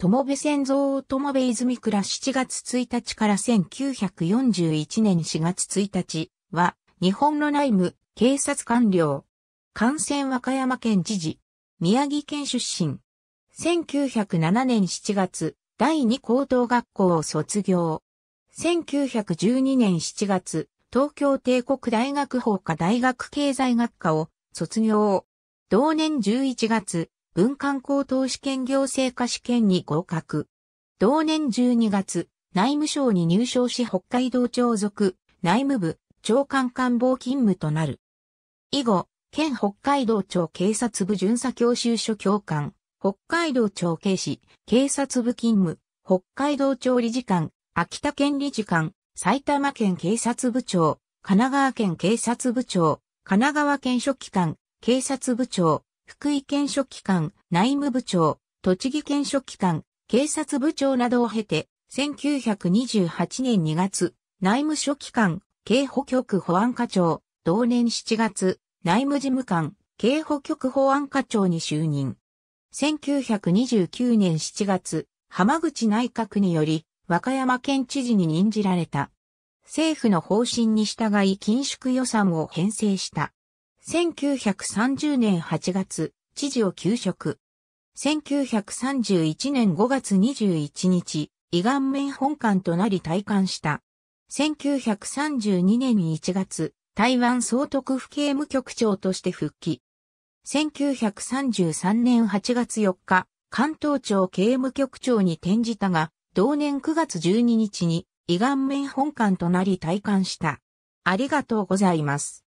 友部先造友部泉倉7月1日から1941年4月1日は、日本の内務、警察官僚。感染和歌山県知事。宮城県出身。1907年7月、第二高等学校を卒業。1912年7月、東京帝国大学法科大学経済学科を卒業。同年11月、文官高等試験行政科試験に合格。同年12月、内務省に入省し北海道庁属、内務部、長官官房勤務となる。以後、県北海道庁警察部巡査教習所教官、北海道庁警視、警察部勤務、北海道庁理事官、秋田県理事官、埼玉県警察部長、神奈川県警察部長、神奈川県書記官、警察部長、福井県書記官、内務部長、栃木県書記官、警察部長などを経て、1928年2月、内務書記官、警保局保安課長、同年7月、内務事務官、警保局保安課長に就任。1929年7月、浜口内閣により、和歌山県知事に任じられた。政府の方針に従い緊縮予算を編成した。1930年8月、知事を休職。1931年5月21日、胃顔面本館となり退官した。1932年1月、台湾総督府警務局長として復帰。1933年8月4日、関東庁刑務局長に転じたが、同年9月12日に、胃顔面本館となり退官した。ありがとうございます。